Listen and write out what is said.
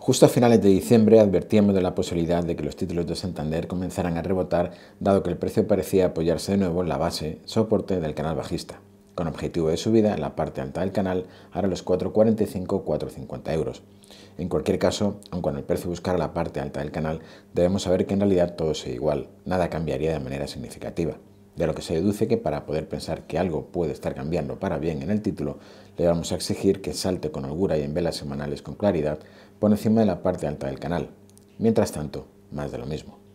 Justo a finales de diciembre advertíamos de la posibilidad de que los títulos de Santander comenzaran a rebotar, dado que el precio parecía apoyarse de nuevo en la base soporte del canal bajista, con objetivo de subida en la parte alta del canal, ahora los 4,45-4,50 euros. En cualquier caso, aun cuando el precio buscara la parte alta del canal, debemos saber que en realidad todo sigue igual, nada cambiaría de manera significativa de lo que se deduce que para poder pensar que algo puede estar cambiando para bien en el título, le vamos a exigir que salte con holgura y en velas semanales con claridad por encima de la parte alta del canal. Mientras tanto, más de lo mismo.